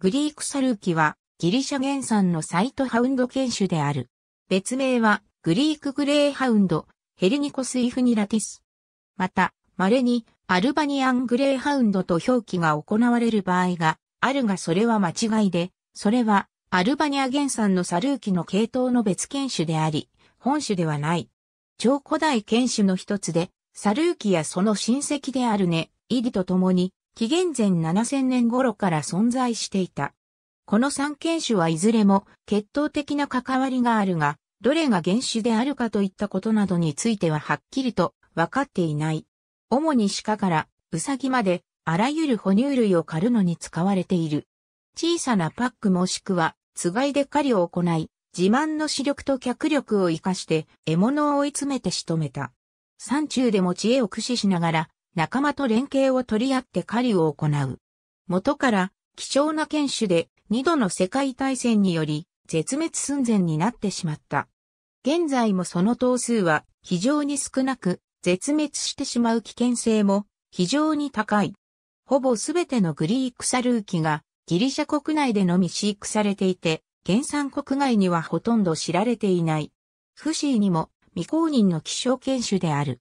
グリークサルーキはギリシャ原産のサイトハウンド犬種である。別名はグリークグレーハウンド、ヘルニコスイフニラティス。また、稀にアルバニアングレーハウンドと表記が行われる場合があるがそれは間違いで、それはアルバニア原産のサルーキの系統の別犬種であり、本種ではない。超古代犬種の一つで、サルーキやその親戚であるネ、イディと共に紀元前7000年頃から存在していた。この三犬種はいずれも血統的な関わりがあるが、どれが原種であるかといったことなどについてははっきりと分かっていない。主に鹿からウサギまであらゆる哺乳類を狩るのに使われている。小さなパックもしくは、つがいで狩りを行い、自慢の視力と脚力を活かして獲物を追い詰めて仕留めた。山中でも知恵を駆使しながら仲間と連携を取り合って狩りを行う。元から貴重な犬種で二度の世界大戦により絶滅寸前になってしまった。現在もその頭数は非常に少なく絶滅してしまう危険性も非常に高い。ほぼすべてのグリークサルーキがギリシャ国内でのみ飼育されていて、原産国外にはほとんど知られていない。フシーにも未公認の希少犬種である。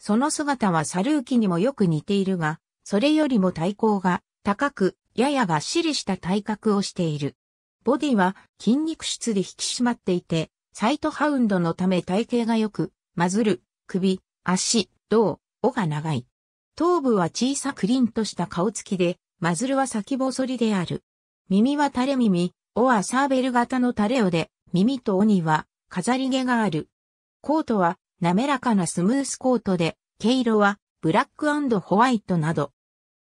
その姿はサルーキにもよく似ているが、それよりも体高が高く、ややがっしりした体格をしている。ボディは筋肉質で引き締まっていて、サイトハウンドのため体型が良く、マズル、首、足、胴、尾が長い。頭部は小さくりんとした顔つきで、マズルは先細りである。耳は垂れ耳、尾はサーベル型の垂れ尾で、耳と尾には飾り毛がある。コートは滑らかなスムースコートで、毛色はブラックホワイトなど。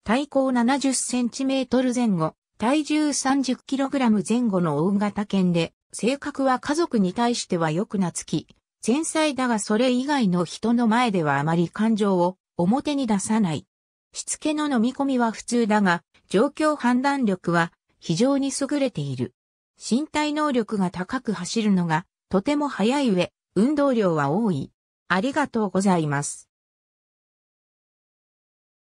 体高7 0トル前後、体重3 0ラム前後の大型犬で、性格は家族に対してはよく懐き、繊細だがそれ以外の人の前ではあまり感情を表に出さない。しつけの飲み込みは普通だが、状況判断力は非常に優れている。身体能力が高く走るのがとても速い上、運動量は多い。ありがとうございます。